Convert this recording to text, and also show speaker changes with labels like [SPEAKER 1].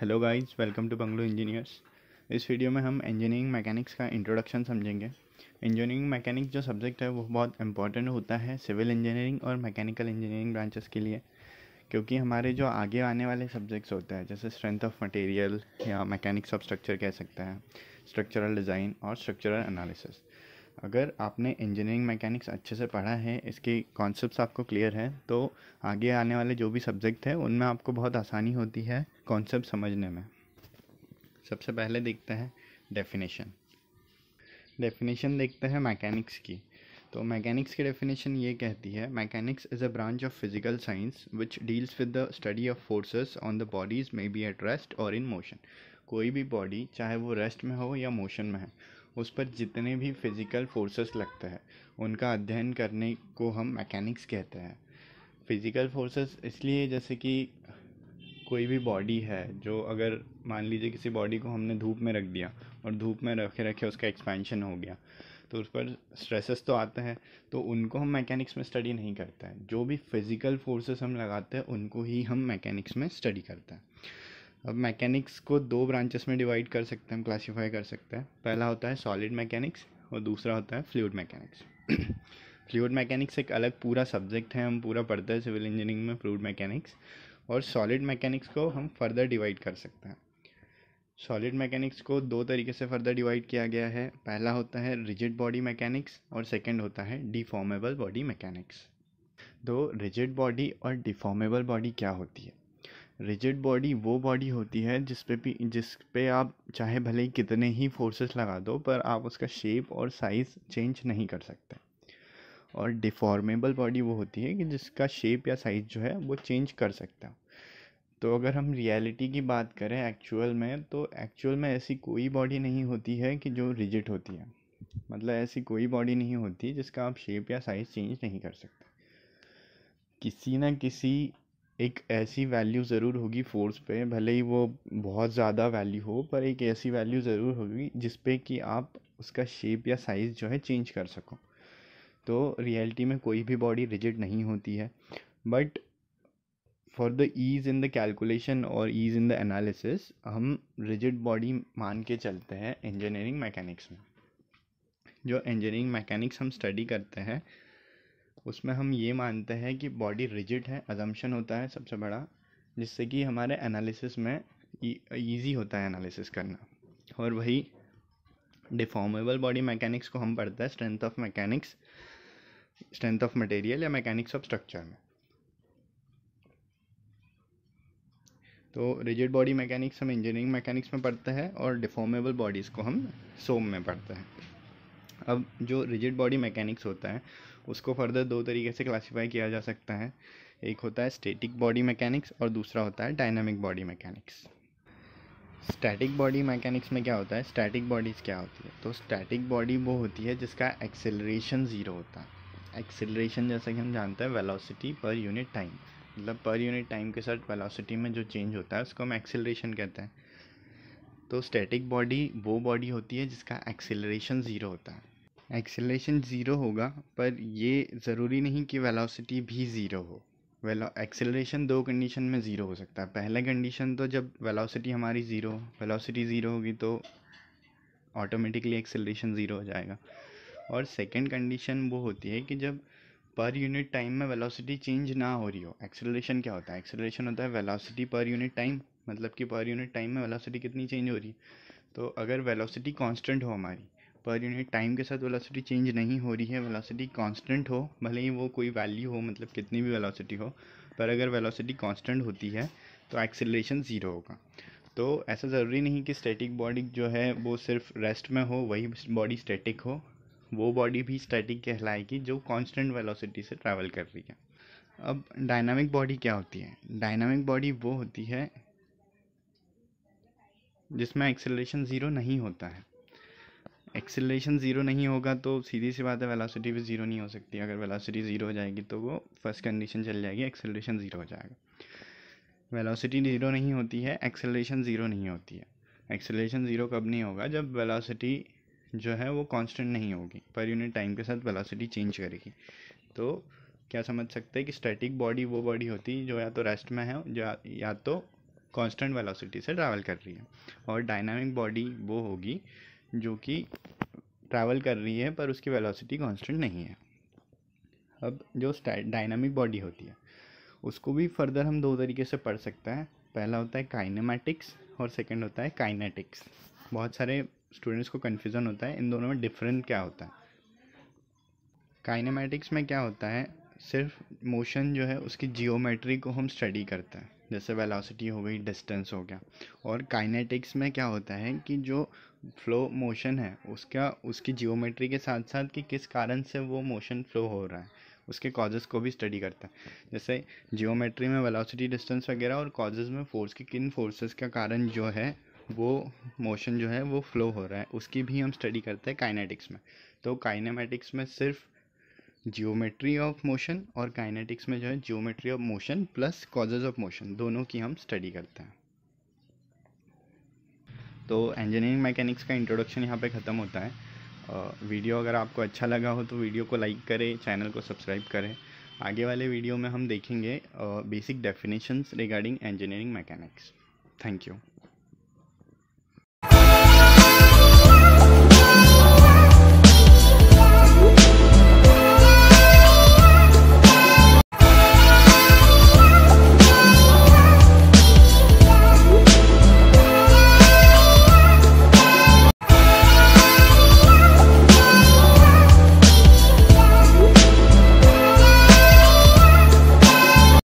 [SPEAKER 1] hello guys welcome to bungalow engineers इस वीडियो में हम इंजीनियरिंग मैकेनिक्स का इंट्रोडक्शन समझेंगे इंजीनियरिंग मैकेनिक्स जो सब्जेक्ट है वो बहुत इंपॉर्टेंट होता है सिविल इंजीनियरिंग और मैकेनिकल इंजीनियरिंग ब्रांचेस के लिए क्योंकि हमारे जो आगे आने वाले सब्जेक्ट्स होते हैं जैसे स्ट्रेंथ ऑफ मटेरियल या मैकेनिक्स ऑफ स्ट्रक्चर कह सकते हैं स्ट्रक्चरल डिज़ाइन और स्ट्रक्चरल एनालिसिस अगर आपने इंजीनियरिंग मैकेनिक्स अच्छे से पढ़ा है इसके कॉन्सेप्ट्स आपको क्लियर है तो आगे आने वाले जो भी सब्जेक्ट है उनमें आपको बहुत आसानी होती है कॉन्सेप्ट समझने में सबसे पहले देखते हैं डेफिनेशन डेफिनेशन देखते हैं मैकेनिक्स की तो मैकेनिक्स की डेफिनेशन ये कहती है mechanics is a branch of physical science which deals with the study of forces on the bodies may be at rest और इन मोशन कोई भी बॉडी चाहे वो रेस्ट में हो या मोशन में है उस पर जितने भी फिज़िकल फोर्सेस लगते हैं उनका अध्ययन करने को हम मैकेनिक्स कहते हैं फिज़िकल फोर्सेस इसलिए जैसे कि कोई भी बॉडी है जो अगर मान लीजिए किसी बॉडी को हमने धूप में रख दिया और धूप में रखे रखे उसका एक्सपेंशन हो गया तो उस पर स्ट्रेसेस तो आते हैं तो उनको हम मैकेनिक्स में स्टडी नहीं करते हैं जो भी फिज़िकल फोर्सेस हम लगाते हैं उनको ही हम मैकेनिक्स में स्टडी करते हैं अब मैकेनिक्स को दो ब्रांचेस में डिवाइड कर सकते हैं हम क्लासीफाई कर सकते हैं पहला होता है सॉलिड मैकेनिक्स और दूसरा होता है फ्लूड मैकेनिक्स फ्लूड मैकेनिक्स एक अलग पूरा सब्जेक्ट है हम पूरा पढ़ते हैं सिविल इंजीनियरिंग में फ्लूड मैकेनिक्स और सॉलिड मैकेनिक्स को हम फर्दर डिवाइड कर सकते हैं सॉलिड मैकेनिक्स को दो तरीके से फर्दर डिवाइड किया गया है पहला होता है रिजिड बॉडी मैकेनिक्स और सेकेंड होता है डिफॉर्मेबल बॉडी मैकेनिक्स दो रिजिड बॉडी और डिफॉर्मेबल बॉडी क्या होती है रिजिड बॉडी वो बॉडी होती है जिस पे भी जिस पे आप चाहे भले ही कितने ही फोर्सेस लगा दो पर आप उसका शेप और साइज़ चेंज नहीं कर सकते और डिफॉर्मेबल बॉडी वो होती है कि जिसका शेप या साइज़ जो है वो चेंज कर सकता हूँ तो अगर हम रियलिटी की बात करें एक्चुअल में तो एक्चुअल में ऐसी कोई बॉडी नहीं होती है कि जो रिजिट होती है मतलब ऐसी कोई बॉडी नहीं होती जिसका आप शेप या साइज़ चेंज नहीं कर सकते किसी ना किसी एक ऐसी वैल्यू ज़रूर होगी फ़ोर्स पे भले ही वो बहुत ज़्यादा वैल्यू हो पर एक ऐसी वैल्यू ज़रूर होगी जिस पे कि आप उसका शेप या साइज़ जो है चेंज कर सको तो रियलिटी में कोई भी बॉडी रिजिड नहीं होती है but for the ease in the calculation और ईज़ इन द एनालिसिस हम रिजिड बॉडी मान के चलते हैं इंजीनियरिंग मैकेनिक्स में जो इंजीनियरिंग मैकेनिक्स हम स्टडी करते हैं उसमें हम ये मानते हैं कि बॉडी रिजिड है अजम्पशन होता है सबसे बड़ा जिससे कि हमारे एनालिसिस में ईजी e-, होता है एनालिसिस करना और वही डिफॉर्मेबल बॉडी मैकेनिक्स को हम पढ़ते हैं strength of mechanics strength of material या मैकेनिक्स ऑफ स्ट्रक्चर में तो रिजिड बॉडी मैकेनिक्स हम इंजीनियरिंग मैकेनिक्स में पढ़ते हैं और डिफॉर्मेबल बॉडीज़ को हम सोम में पढ़ते हैं अब जो रिजिड बॉडी मैकेनिक्स होता है उसको फर्दर दो तरीके से क्लासीफाई किया जा सकता है एक होता है स्टेटिक बॉडी मैकेनिक्स और दूसरा होता है dynamic body mechanics static body mechanics में क्या होता है स्टैटिक बॉडीज़ क्या होती है तो स्टैटिक बॉडी वो होती है जिसका एक्सेलरेशन ज़ीरो होता है एक्सेलरेशन जैसा कि हम जानते हैं वेलोसिटी पर यूनिट टाइम मतलब पर यूनिट टाइम के साथ वेलोसिटी में जो चेंज होता है उसको हम एक्सेलरेशन कहते हैं तो स्टैटिक बॉडी वो बॉडी होती है जिसका एक्सेलरेशन ज़ीरो होता है एक्सेलरेशन ज़ीरो होगा पर ये ज़रूरी नहीं कि वेलोसिटी भी ज़ीरो हो वेलो एक्सेलरेशन दो कंडीशन में ज़ीरो हो सकता है पहले कंडीशन तो जब वेलोसिटी हमारी ज़ीरो वेलोसिटी ज़ीरो होगी तो ऑटोमेटिकली एक्सेलरेशन ज़ीरो हो जाएगा और सेकंड कंडीशन वो होती है कि जब पर यूनिट टाइम में वेलोसिटी चेंज ना हो रही हो एक्सेलरेशन क्या होता है एक्सेलरेशन होता है वेलोसिटी पर यूनिट टाइम मतलब कि पर यूनिट टाइम में वेलोसिटी कितनी चेंज हो रही है तो अगर वेलोसिटी कांस्टेंट हो हमारी पर यूनिट टाइम के साथ वेलोसिटी चेंज नहीं हो रही है वेलोसिटी कांस्टेंट हो भले ही वो कोई वैल्यू हो मतलब कितनी भी वेलोसिटी हो पर अगर वेलोसिटी कांस्टेंट होती है तो एक्सेलरेशन ज़ीरो होगा तो ऐसा ज़रूरी नहीं कि स्टैटिक बॉडी जो है वो सिर्फ रेस्ट में हो वही बॉडी स्टैटिक हो वो बॉडी भी स्टैटिक कहलाएगी जो कांस्टेंट वेलोसिटी से ट्रैवल कर रही है अब डायनामिक बॉडी क्या होती है डायनामिक बॉडी वो होती है जिसमें एक्सेलरेशन ज़ीरो नहीं होता है एक्सेलरेशन ज़ीरो नहीं होगा तो सीधी सी बात है वेलासिटी भी ज़ीरो नहीं हो सकती अगर वेलासिटी ज़ीरो हो जाएगी तो वो फर्स्ट कंडीशन चल जाएगी एक्सेलरेशन ज़ीरो हो जाएगा वेलासिटी ज़ीरो नहीं होती है एक्सेलरेशन ज़ीरो नहीं होती है एक्सेलरेशन ज़ीरो कब नहीं होगा जब वेलासिटी जो है वो कॉन्स्टेंट नहीं होगी पर यूनिट टाइम के साथ वेलासिटी चेंज करेगी तो क्या समझ सकते हैं कि स्टैटिक बॉडी वो बॉडी होती है जो या तो रेस्ट में है या, या तो कांस्टेंट वेलोसिटी से ट्रैवल कर रही है और डायनामिक बॉडी वो होगी जो कि ट्रैवल कर रही है पर उसकी वेलोसिटी कांस्टेंट नहीं है अब जो डायनामिक बॉडी होती है उसको भी फर्दर हम दो तरीके से पढ़ सकते हैं पहला होता है काइनेमेटिक्स और सेकेंड होता है काइनेटिक्स बहुत सारे स्टूडेंट्स को कन्फ्यूज़न होता है इन दोनों में डिफरेंट क्या होता है काइनेमेटिक्स में क्या होता है सिर्फ मोशन जो है उसकी जियोमेट्री को हम स्टडी करते हैं जैसे वेलोसिटी हो गई डिस्टेंस हो गया और काइनेटिक्स में क्या होता है कि जो फ्लो मोशन है उसका उसकी जियोमेट्री के साथ साथ कि किस कारण से वो मोशन फ्लो हो रहा है उसके कॉजेस को भी स्टडी करता है जैसे जियोमेट्री में वेलोसिटी डिस्टेंस वगैरह और कॉजेज़ में फोर्स के किन फोर्सेस का कारण जो है वो मोशन जो है वो फ्लो हो रहा है उसकी भी हम स्टडी करते हैं काइनेटिक्स में तो काइनेमेटिक्स में सिर्फ जियोमेट्री ऑफ मोशन और काइनेटिक्स में जो है geometry of motion plus causes of motion दोनों की हम स्टडी करते हैं तो इंजीनियरिंग मैकेनिक्स का इंट्रोडक्शन यहाँ पे ख़त्म होता है वीडियो अगर आपको अच्छा लगा हो तो वीडियो को लाइक करें चैनल को सब्सक्राइब करें आगे वाले वीडियो में हम देखेंगे basic definitions regarding engineering mechanics thank you